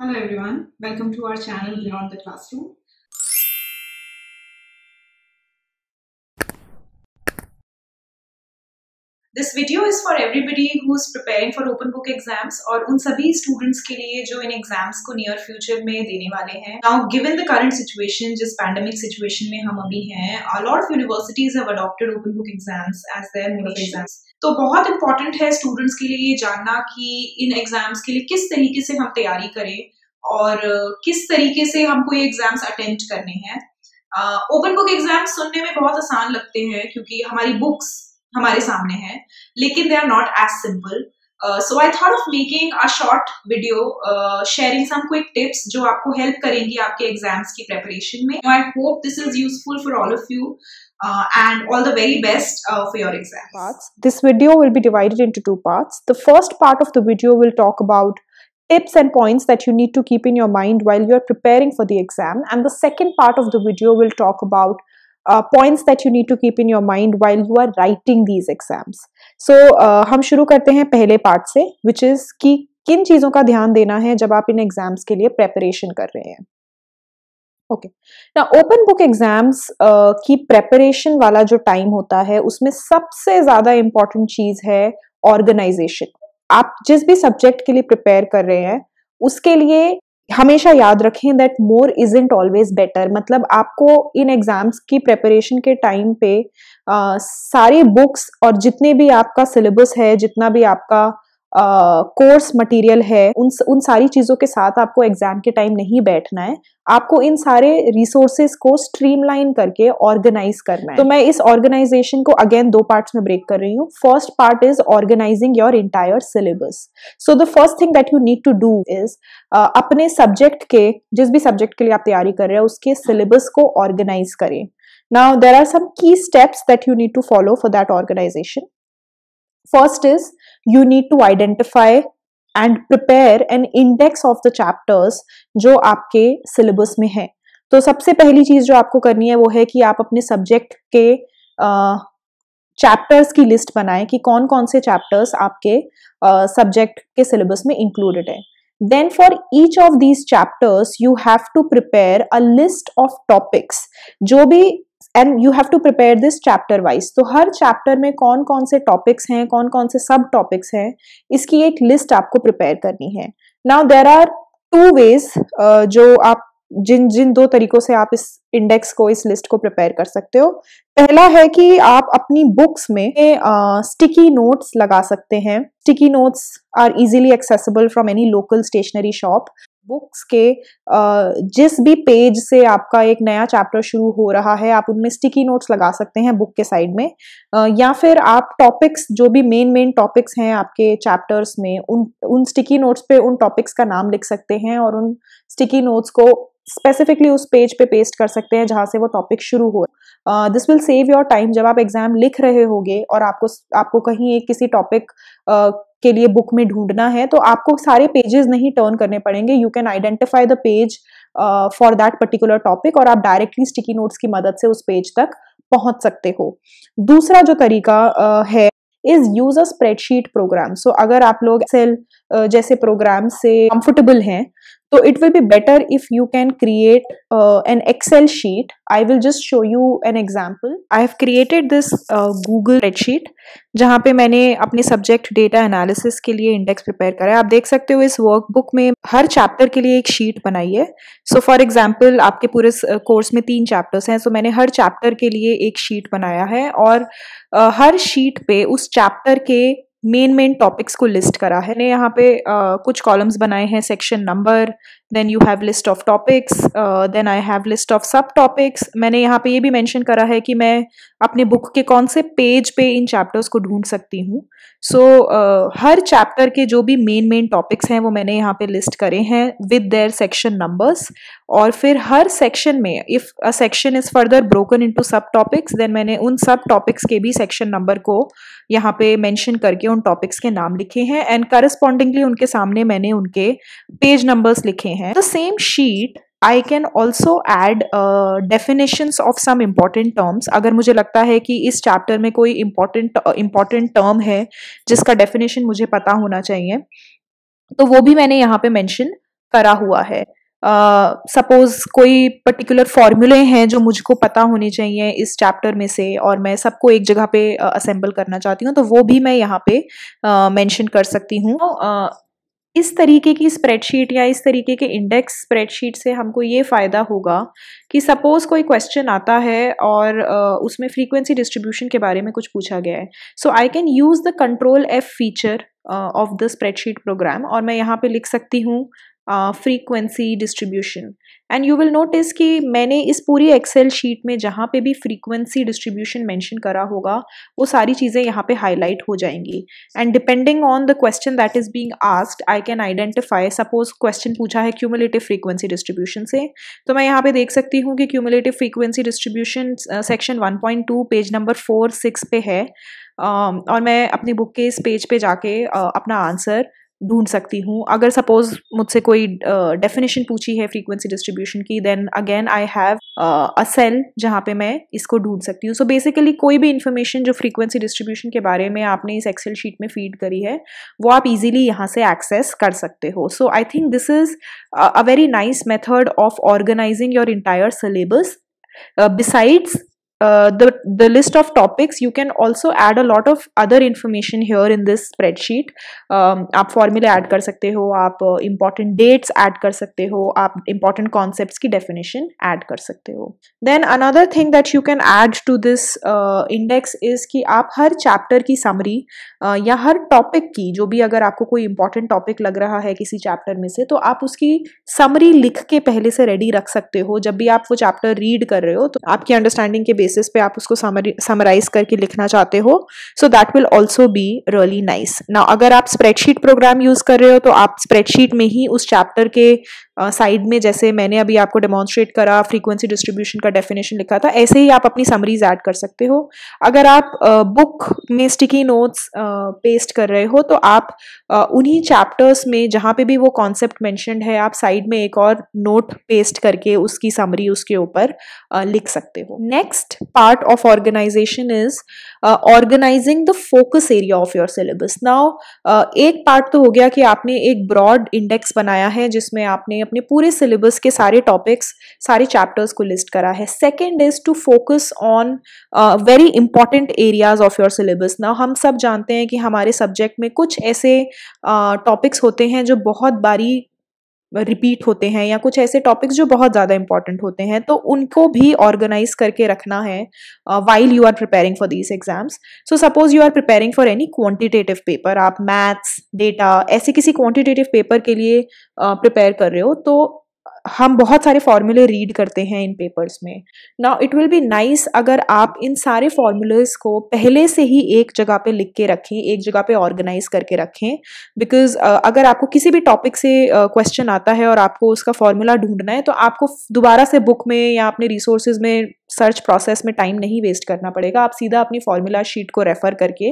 Hello everyone, welcome to our channel Beyond the Classroom. This video is for everybody who is preparing for open book exams और उन सभी students के लिए जो इन exams को नियर फ्यूचर में देने वाले हैं now given the current situation जिस पैंडमिक सिचुएशन में हम अभी हैं a lot of universities have adopted open book exams as their main exams तो बहुत इंपॉर्टेंट है स्टूडेंट्स के लिए ये जानना कि इन एग्जाम्स के लिए किस तरीके से हम तैयारी करें और किस तरीके से हमको ये एग्जाम्स अटेम्प्ट करने हैं ओपन बुक एग्जाम्स सुनने में बहुत आसान लगते हैं क्योंकि हमारी बुक्स हमारे सामने है लेकिन they are not as simple so I thought of making a short video sharing some quick tips जो आपको हेल्प करेंगी आपके एग्जाम्स की प्रेपरेशन में I hope this is useful for all of you Uh, and all the very best uh, for your exam Parts. This video will be divided into two parts. The first part of the video will talk about tips and points that you need to keep in your mind while you are preparing for the exam and the second part of the video will talk about points that you need to keep in your mind while you are writing these exams so हम शुरू करते हैं पहले part से which is कि किन चीज़ों का ध्यान देना है जब आप इन एग्जाम्स के लिए प्रेपरेशन कर रहे हैं ओके ना ओपन बुक एग्जाम्स की प्रेपरेशन वाला जो टाइम होता है उसमें सबसे ज़्यादा इंपॉर्टेंट चीज़ है ऑर्गेनाइजेशन आप जिस भी सब्जेक्ट के लिए प्रिपेयर कर रहे हैं उसके लिए हमेशा याद रखें दैट मोर इज इंट ऑलवेज बेटर मतलब आपको इन एग्जाम्स की प्रेपरेशन के टाइम पे आ, सारे बुक्स और जितने भी आपका सिलेबस है जितना भी आपका कोर्स uh, मटेरियल है उन उन सारी चीज़ों के साथ आपको एग्ज़ाम के टाइम नहीं बैठना है आपको इन सारे रिसोर्सेज को स्ट्रीमलाइन करके ऑर्गेनाइज करना है तो मैं इस ऑर्गेनाइजेशन को अगेन दो पार्ट्स में ब्रेक कर रही हूँ first part is organising your entire syllabus so the first thing that you need to do is अपने सब्जेक्ट के जिस भी सब्जेक्ट के लिए आप तैयारी कर रहे हैं उसके सिलेबस को ऑर्गेनाइज करें now there are some key steps that you need to follow for that organisation first is you need to identify and prepare an index of the chapters जो आपके सिलेबस में है तो सबसे पहली चीज जो आपको करनी है वो है कि आप अपने सब्जेक्ट के चैप्टर्स की लिस्ट बनाएं कि कौन कौन से चैप्टर्स आपके सब्जेक्ट के सिलेबस में इंक्लूडेड है then for each of these chapters you have to prepare a list of topics जो भी and you have to prepare this chapter wise तो हर चैप्टर में कौन कौन से टॉपिक्स हैं कौन कौन से सब टॉपिक्स हैं इसकी एक लिस्ट आपको प्रिपेयर करनी है now there are two ways जो आप जिन जिन दो तरीकों से आप इस इंडेक्स को इस लिस्ट को प्रिपेयर कर सकते हो पहला है कि आप अपनी बुक्स में स्टिकी uh, नोट्स लगा सकते हैं sticky notes are easily accessible from any local stationery shop books के जिस भी पेज से आपका एक नया चैप्टर शुरू हो रहा है आप उनमें स्टिकी नोट्स लगा सकते हैं बुक के साइड में या फिर आप टॉपिक्स जो भी मेन मेन टॉपिक्स हैं आपके चैप्टर्स में उन उन स्टिकी नोट्स पे उन टॉपिक्स का नाम लिख सकते हैं और उन स्टिकी नोट्स को स्पेसिफिकली उस पेज पे पेस्ट कर सकते हैं जहाँ से वो टॉपिक शुरू हो this will save your time जब आप एग्जाम लिख रहे होगे और आपको आपको कहीं एक किसी टॉपिक uh, के लिए बुक में ढूंढना है तो आपको सारे पेजेस नहीं टर्न करने पड़ेंगे you can identify the page for that particular topic और आप डायरेक्टली स्टिकी नोट्स की मदद से उस पेज तक पहुंच सकते हो दूसरा जो तरीका uh, है is use a spreadsheet program so अगर आप लोग एक्सेल uh, जैसे प्रोग्राम से कंफर्टेबल हैं तो it will be better if you can create an Excel sheet I will just show you an example I have created this Google spreadsheet जहाँ पे मैंने अपने सब्जेक्ट डेटा एनालिसिस के लिए इंडेक्स प्रिपेयर करा है आप देख सकते हो इस वर्कबुक में हर चैप्टर के लिए एक शीट बनाई है सो फॉर एग्जाम्पल आपके पूरे कोर्स uh, में तीन चैप्टर्स हैं सो मैंने हर चैप्टर के लिए एक शीट बनाया है और uh, हर शीट पे उस चैप्टर के मेन मेन टॉपिक्स को लिस्ट करा है ने यहाँ पे आ, कुछ कॉलम्स बनाए हैं section number then you have list of topics then I have list of sub topics मैंने यहाँ पे ये भी मैंशन करा है कि मैं अपने बुक के कौन से पेज पे इन चैप्टर्स को ढूंढ सकती हूँ सो so, uh, हर चैप्टर के जो भी मेन मेन टॉपिक्स हैं वो मैंने यहाँ पे लिस्ट करे हैं विद देयर सेक्शन नंबर्स और फिर हर सेक्शन में if a section is further broken into sub topics then मैंने उन सब टॉपिक्स के भी सेक्शन नंबर को यहाँ पे मेंशन करके उन टॉपिक्स के नाम लिखे हैं एंड करस्पॉन्डिंगली उनके सामने मैंने उनके पेज नंबर्स लिखे हैं the same sheet I can also add uh, definitions of some important terms. अगर मुझे लगता है कि इस chapter में कोई important uh, important term है जिसका definition मुझे पता होना चाहिए तो वो भी मैंने यहाँ पे mention करा हुआ है सपोज uh, कोई पर्टिकुलर फॉर्मूले हैं जो मुझको पता होने चाहिए इस चैप्टर में से और मैं सबको एक जगह पे असेंबल uh, करना चाहती हूँ तो वो भी मैं यहाँ पे मेंशन uh, कर सकती हूँ uh, इस तरीके की स्प्रेडशीट या इस तरीके के इंडेक्स स्प्रेडशीट से हमको ये फ़ायदा होगा कि सपोज़ कोई क्वेश्चन आता है और उसमें फ्रीक्वेंसी डिस्ट्रीब्यूशन के बारे में कुछ पूछा गया है so I can use the control F feature of the spreadsheet program और मैं यहाँ पे लिख सकती हूँ frequency distribution and you will notice कि मैंने इस पूरी एक्सेल शीट में जहाँ पे भी फ्रीक्वेंसी डिस्ट्रीब्यूशन मेंशन करा होगा वो सारी चीज़ें यहाँ पे हाईलाइट हो जाएंगी and depending on the question that is being asked I can identify suppose question पूछा है क्यूमुलेटिव फ्रीक्वेंसी डिस्ट्रीब्यूशन से तो मैं यहाँ पे देख सकती हूँ कि cumulative frequency distribution section one page number four six पे है uh, और मैं अपनी बुक के इस पेज पे जाके uh, अपना आंसर ढूंढ सकती हूँ अगर सपोज मुझसे कोई डेफिनेशन uh, पूछी है फ्रीक्वेंसी डिस्ट्रीब्यूशन की then again I have a cell जहाँ पे मैं इसको ढूंढ सकती हूँ सो बेसिकली कोई भी इन्फॉर्मेशन जो फ्रीक्वेंसी डिस्ट्रीब्यूशन के बारे में आपने इस एक्सेल शीट में फीड करी है वो आप इजीली यहाँ से एक्सेस कर सकते हो so I think this is a very nice method of organising your entire syllabus besides uh, the, the list of topics you can also add a lot of other information here in this spreadsheet um, aap formula add kar sakte ho aap uh, important dates add kar sakte ho aap important concepts ki definition add kar sakte ho then another thing that you can add to this uh, index is ki aap har chapter ki summary uh, ya har topic ki jo bhi agar aapko koi important topic lag raha hai kisi chapter mein se to aap uski summary likh ke pehle se ready rakh sakte ho jab bhi aap wo chapter read kar rahe ho to aapki understanding ke basis पे आप उसको summarise करके लिखना चाहते हो so that will also be really nice ना अगर आप स्प्रेडशीट प्रोग्राम यूज कर रहे हो तो आप स्प्रेडशीट में ही उस चैप्टर के साइड uh, में जैसे मैंने अभी आपको डेमोन्स्ट्रेट करा फ्रीक्वेंसी डिस्ट्रीब्यूशन का डेफिनेशन लिखा था ऐसे ही आप अपनी समरीज ऐड कर सकते हो अगर आप बुक uh, में स्टिकी नोट्स पेस्ट कर रहे हो तो आप uh, उन्हीं चैप्टर्स में जहाँ पे भी वो कॉन्सेप्ट मैंशनड है आप साइड में एक और नोट पेस्ट करके उसकी समरी उसके ऊपर लिख सकते हो next part of organisation is organising the focus area of your syllabus now एक पार्ट तो हो गया कि आपने एक ब्रॉड इंडेक्स बनाया है जिसमें आपने अपने पूरे सिलेबस के सारे टॉपिक्स सारे चैप्टर्स को लिस्ट करा है second is to focus on very important areas of your syllabus ना हम सब जानते हैं कि हमारे सब्जेक्ट में कुछ ऐसे टॉपिक्स uh, होते हैं जो बहुत बारी रिपीट होते हैं या कुछ ऐसे टॉपिक्स जो बहुत ज़्यादा इंपॉर्टेंट होते हैं तो उनको भी ऑर्गेनाइज करके रखना है while you are preparing for these exams so suppose you are preparing for any quantitative paper आप मैथ्स डेटा ऐसे किसी क्वान्टिटेटिव पेपर के लिए प्रिपेयर uh, कर रहे हो तो हम बहुत सारे फॉर्मूले रीड करते हैं इन पेपर्स में ना इट विल बी नाइस अगर आप इन सारे फॉर्मूलेस को पहले से ही एक जगह पे लिख के रखें एक जगह पे ऑर्गेनाइज करके रखें बिकॉज uh, अगर आपको किसी भी टॉपिक से क्वेश्चन uh, आता है और आपको उसका फॉर्मूला ढूंढना है तो आपको दोबारा से बुक में या अपने रिसोर्सेज में सर्च प्रोसेस में टाइम नहीं वेस्ट करना पड़ेगा आप सीधा अपनी फॉर्मूला शीट को रेफ़र करके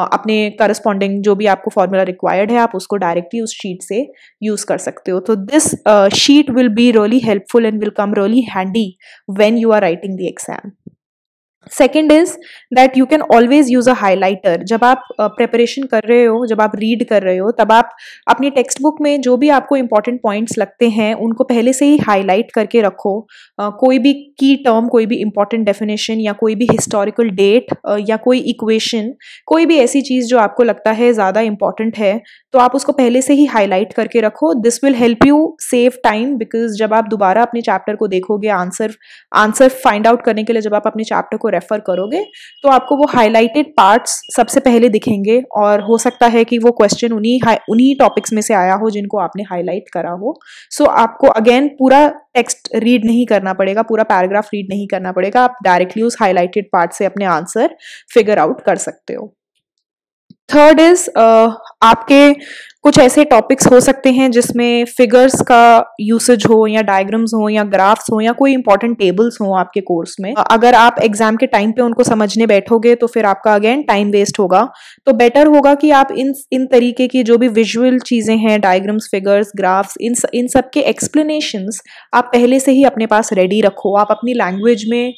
अपने करस्पॉन्डिंग जो भी आपको फॉर्मूला रिक्वायर्ड है आप उसको डायरेक्टली उस शीट से यूज़ कर सकते हो तो this sheet will be really helpful and will come really handy when you are writing the exam second is that you can always use a highlighter जब आप प्रेपरेशन uh, कर रहे हो जब आप रीड कर रहे हो तब आप अपनी टेक्स्ट बुक में जो भी आपको इंपॉर्टेंट पॉइंट्स लगते हैं उनको पहले से ही हाईलाइट करके रखो uh, कोई भी की टर्म कोई भी इंपॉर्टेंट डेफिनेशन या कोई भी हिस्टोरिकल डेट uh, या कोई इक्वेशन कोई भी ऐसी चीज़ जो आपको लगता है ज़्यादा इंपॉर्टेंट है तो आप उसको पहले से ही हाईलाइट करके रखो this will help you save time because जब आप दोबारा अपने चैप्टर को देखोगे आंसर आंसर फाइंड आउट करने के लिए जब आप अपने चैप्टर को रेफ़र करोगे तो आपको वो हाईलाइटेड पार्ट्स सबसे पहले दिखेंगे और हो सकता है कि वो क्वेश्चन उन्हीं उन्हीं टॉपिक्स में से आया हो जिनको आपने हाईलाइट करा हो सो so, आपको अगेन पूरा टेक्स्ट रीड नहीं करना पड़ेगा पूरा पैराग्राफ रीड नहीं करना पड़ेगा आप डायरेक्टली उस हाईलाइटेड पार्ट से अपने आंसर फिगर आउट कर सकते हो थर्ड इज uh, आपके कुछ ऐसे टॉपिक्स हो सकते हैं जिसमें फिगर्स का यूसेज हो या डायग्राम्स हो या ग्राफ्स हो या कोई इंपॉर्टेंट टेबल्स हो आपके कोर्स में अगर आप एग्जाम के टाइम पे उनको समझने बैठोगे तो फिर आपका अगेन टाइम वेस्ट होगा तो बेटर होगा कि आप इन इन तरीके की जो भी विजुअल चीज़ें हैं डायग्राम्स फिगर्स ग्राफ्स इन इन सब के एक्सप्लेनेशंस आप पहले से ही अपने पास रेडी रखो आप अपनी लैंग्वेज में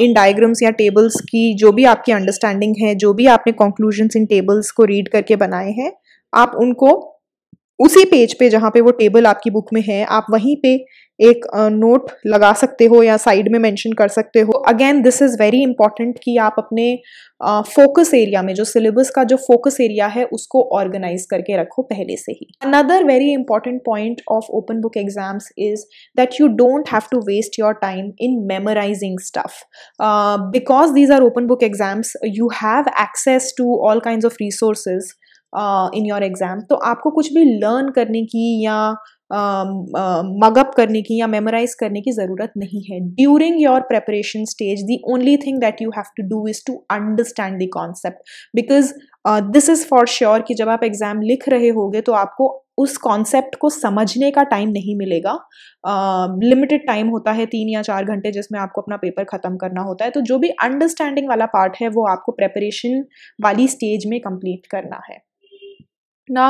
इन डायग्राम्स या टेबल्स की जो भी आपकी अंडरस्टैंडिंग है जो भी आपने कंक्लूजन्स इन टेबल्स को रीड करके बनाए हैं आप उनको उसी पेज पे जहाँ पे वो टेबल आपकी बुक में है आप वहीं पे एक नोट लगा सकते हो या साइड में मेंशन कर सकते हो again this is very important कि आप अपने फोकस एरिया में जो सिलेबस का जो फोकस एरिया है उसको ऑर्गेनाइज करके रखो पहले से ही another very important point of open book exams is that you don't have to waste your time in memorising stuff because these are open book exams you have access to all kind of resources in your exam तो आपको कुछ भी learn करने की या mug up um, um, करने की या मेमोराइज करने की ज़रूरत नहीं है during your preparation stage the only thing that you have to do is to understand the concept because this is for sure कि जब आप एग्ज़ाम लिख रहे होगे तो आपको उस कॉन्सेप्ट को समझने का टाइम नहीं मिलेगा लिमिटेड uh, टाइम होता है तीन या चार घंटे जिसमें आपको अपना पेपर ख़त्म करना होता है तो जो भी अंडरस्टैंडिंग वाला पार्ट है वो आपको प्रेपरेशन वाली स्टेज में कंप्लीट करना है ना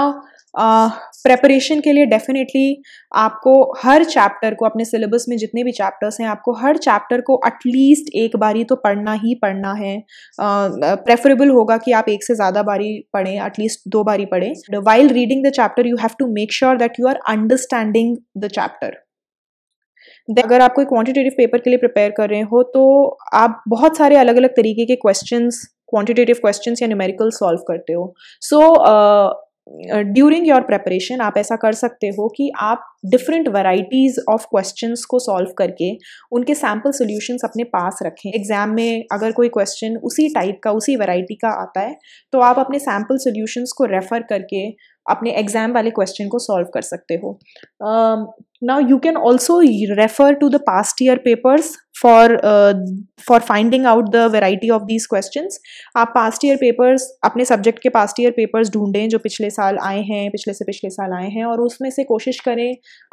प्रेपरेशन uh, के लिए डेफिनेटली आपको हर चैप्टर को अपने सिलेबस में जितने भी चैप्टर्स हैं आपको हर चैप्टर को एटलीस्ट एक बारी तो पढ़ना ही पढ़ना है प्रेफरेबल uh, होगा कि आप एक से ज़्यादा बारी पढ़ें एटलीस्ट दो बारी पढ़ें while reading the chapter you have to make sure that you are understanding the chapter अगर आप कोई क्वान्टिटेटिव पेपर के लिए प्रिपेयर कर रहे हो तो आप बहुत सारे अलग अलग तरीके के क्वेश्चन क्वान्टिटेटिव क्वेश्चन या न्यूमेरिकल सॉल्व करते हो so so, uh, during your preparation आप ऐसा कर सकते हो कि आप डिफरेंट वराइटीज़ ऑफ क्वेश्चन को सॉल्व करके उनके सैम्पल सोल्यूशंस अपने पास रखें एग्ज़ाम में अगर कोई क्वेश्चन उसी टाइप का उसी वराइटी का आता है तो आप अपने सैम्पल सोल्यूशंस को रेफ़र करके अपने एग्ज़ाम वाले क्वेश्चन को सॉल्व कर सकते हो now you can also refer to the past year papers for for finding out the the of these questions आप पास्ट ईयर पेपर्स अपने सब्जेक्ट के पास्ट ईयर पेपर्स ढूंढें जो पिछले साल आए हैं पिछले से पिछले साल आए हैं और उसमें से कोशिश करें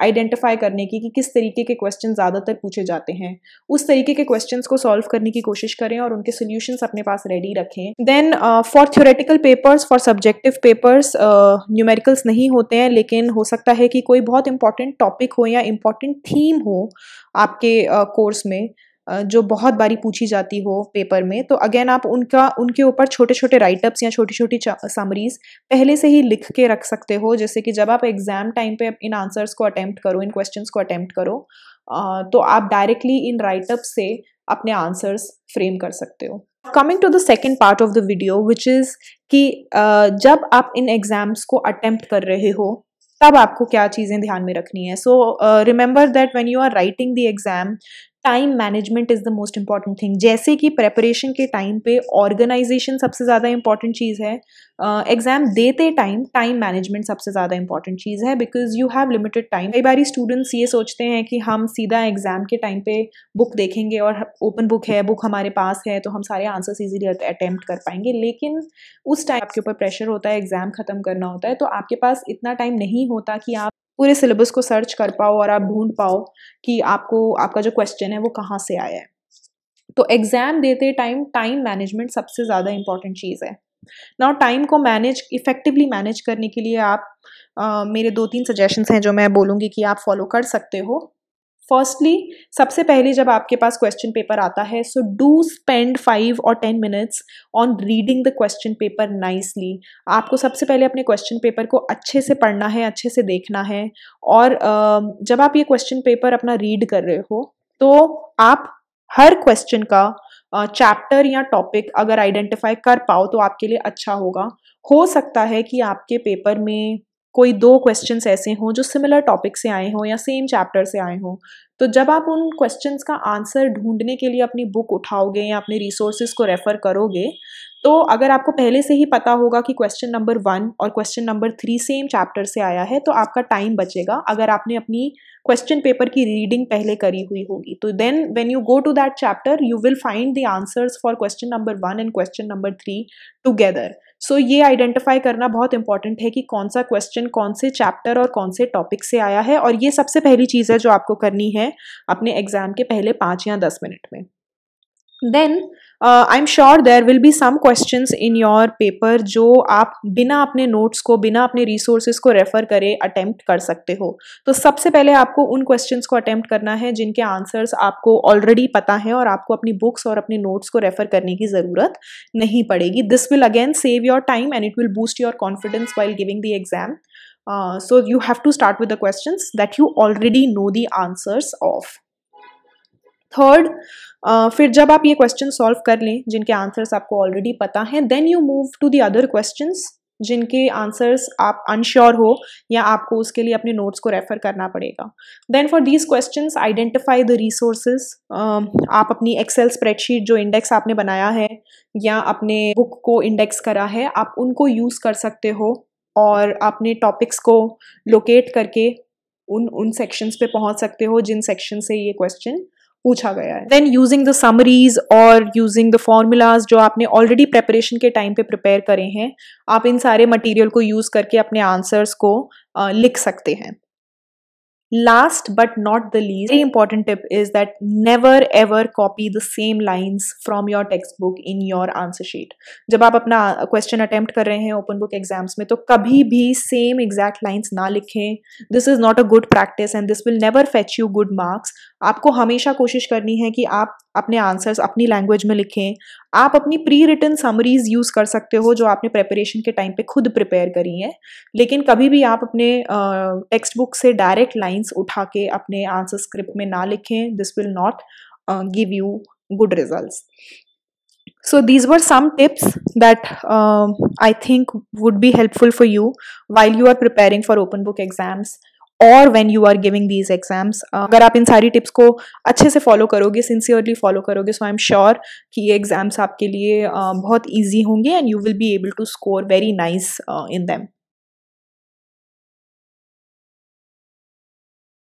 आइडेंटिफाई करने की कि किस तरीके के क्वेश्चन ज़्यादातर पूछे जाते हैं उस तरीके के क्वेश्चन को सॉल्व करने की कोशिश करें और उनके सोल्यूशंस अपने पास रेडी रखें then for theoretical papers for subjective papers numericals नहीं होते हैं लेकिन हो सकता है कि कोई बहुत इंपॉर्टेंट टॉपिक हो या इंपॉर्टेंट थीम हो आपके कोर्स में जो बहुत बारी पूछी जाती हो पेपर में तो अगेन आप उनका उनके ऊपर छोटे छोटे राइटअप्स या छोटी छोटी समरीज पहले से ही लिख के रख सकते हो जैसे कि जब आप एग्ज़ाम टाइम पे इन आंसर्स को अटैम्प्ट करो इन क्वेश्चंस को अटैम्प्ट करो तो आप डायरेक्टली इन राइटअप से अपने आंसर्स फ्रेम कर सकते हो coming to the second part of the video which is कि जब आप इन एग्ज़ाम्स को अटैम्प्ट कर रहे हो तब आपको क्या चीज़ें ध्यान में रखनी है so remember that when you are writing the exam time management is the most important thing जैसे कि प्रेपरेशन के टाइम पे ऑर्गेनाइजेशन सबसे ज़्यादा इंपॉर्टेंट चीज़ है एग्ज़ाम uh, देते टाइम टाइम मैनेजमेंट सबसे ज़्यादा इंपॉर्टेंट चीज़ है because you have limited time कई बार स्टूडेंट्स ये सोचते हैं कि हम सीधा एग्ज़ाम के टाइम पे बुक देखेंगे और ओपन बुक है बुक हमारे पास है तो हम सारे आंसर्स इजीली अटैम्प्ट कर पाएंगे लेकिन उस टाइम आपके ऊपर प्रेशर होता है एग्ज़ाम ख़त्म करना होता है तो आपके पास इतना टाइम नहीं होता कि आप पूरे सिलेबस को सर्च कर पाओ और आप ढूंढ पाओ कि आपको आपका जो क्वेश्चन है वो कहाँ से आया है तो एग्ज़ाम देते टाइम टाइम मैनेजमेंट सबसे ज़्यादा इंपॉर्टेंट चीज़ है नाउ टाइम को मैनेज इफ़ेक्टिवली मैनेज करने के लिए आप आ, मेरे दो तीन सजेशंस हैं जो मैं बोलूँगी कि आप फॉलो कर सकते हो फर्स्टली सबसे पहले जब आपके पास क्वेश्चन पेपर आता है सो डू स्पेंड फाइव और ten minutes on reading the question paper nicely आपको सबसे पहले अपने क्वेश्चन पेपर को अच्छे से पढ़ना है अच्छे से देखना है और जब आप ये क्वेश्चन पेपर अपना रीड कर रहे हो तो आप हर क्वेश्चन का चैप्टर या टॉपिक अगर आइडेंटिफाई कर पाओ तो आपके लिए अच्छा होगा हो सकता है कि आपके पेपर में कोई दो क्वेश्चन ऐसे हों जो सिमिलर टॉपिक से आए हों या सेम चैप्टर से आए हों तो जब आप उन क्वेश्चंस का आंसर ढूंढने के लिए अपनी बुक उठाओगे या अपने रिसोर्सेज को रेफ़र करोगे तो अगर आपको पहले से ही पता होगा कि क्वेश्चन नंबर वन और question number three same chapter से आया है तो आपका टाइम बचेगा अगर आपने अपनी क्वेश्चन पेपर की रीडिंग पहले करी हुई होगी तो then when you go to that chapter you will find the answers for question number one and question number three together so ये आइडेंटिफाई करना बहुत इंपॉर्टेंट है कि कौन सा क्वेश्चन कौन से चैप्टर और कौन से टॉपिक से आया है और ये सबसे पहली चीज़ है जो आपको करनी है अपने एग्जाम के पहले पाँच या दस मिनट में then I am sure there will be some question in your paper जो आप बिना अपने नोट्स को बिना अपने रिसोर्सेज को रेफर करें अटैम्प्ट कर सकते हो तो सबसे पहले आपको उन क्वेश्चन को अटैम्प्ट करना है जिनके आंसर्स आपको ऑलरेडी पता है और आपको अपनी बुक्स और अपने नोट्स को रेफर करने की ज़रूरत नहीं पड़ेगी this will again save your time and it will boost your confidence while giving the exam so you have to start with the question that you already know the answers of third uh, फिर जब आप ये question solve कर लें जिनके answers आपको already पता हैं then you move to the other question जिनके आंसर्स आप अनश्योर हो या आपको उसके लिए अपने नोट्स को रेफर करना पड़ेगा then for these question identify the resources आप अपनी एक्सेल स्प्रेडशीट जो इंडेक्स आपने बनाया है या अपने बुक को इंडेक्स करा है आप उनको यूज़ कर सकते हो और अपने टॉपिक्स को लोकेट करके उन उन सेक्शंस पे पहुंच सकते हो जिन सेक्शन से ये क्वेश्चन पूछा गया है देन यूजिंग द समरीज और यूजिंग द फॉर्मूलाज जो आपने ऑलरेडी प्रेपरेशन के टाइम पे प्रिपेयर करे हैं आप इन सारे मटेरियल को यूज करके अपने आंसर्स को लिख सकते हैं last but not the least very important tip is that never ever copy the same lines from your text book in your answer sheet जब आप अपना क्वेश्चन अटेम्प्ट कर रहे हैं ओपन बुक एग्जाम्स में तो कभी भी सेम एग्जैक्ट लाइन्स ना लिखें this is not a good practice and this will never fetch you good marks आपको हमेशा कोशिश करनी है कि आप अपने आंसर्स अपनी लैंग्वेज में लिखें आप अपनी प्री रिटर्न समरीज यूज़ कर सकते हो जो आपने प्रेपरेशन के टाइम पे खुद प्रिपेयर करी हैं लेकिन कभी भी आप अपने टेक्स्ट बुक से डायरेक्ट लाइंस उठा के अपने आंसर स्क्रिप्ट में ना लिखें this will not give you good result so these were some tips that uh, i think would be helpful for you while you are preparing for open book exams और when you are giving these exams अगर आप इन सारी tips को अच्छे से follow करोगे sincerely follow करोगे सो आई am sure कि ये एग्जाम्स आपके लिए uh, बहुत ईजी होंगे and you will be able to score very nice in them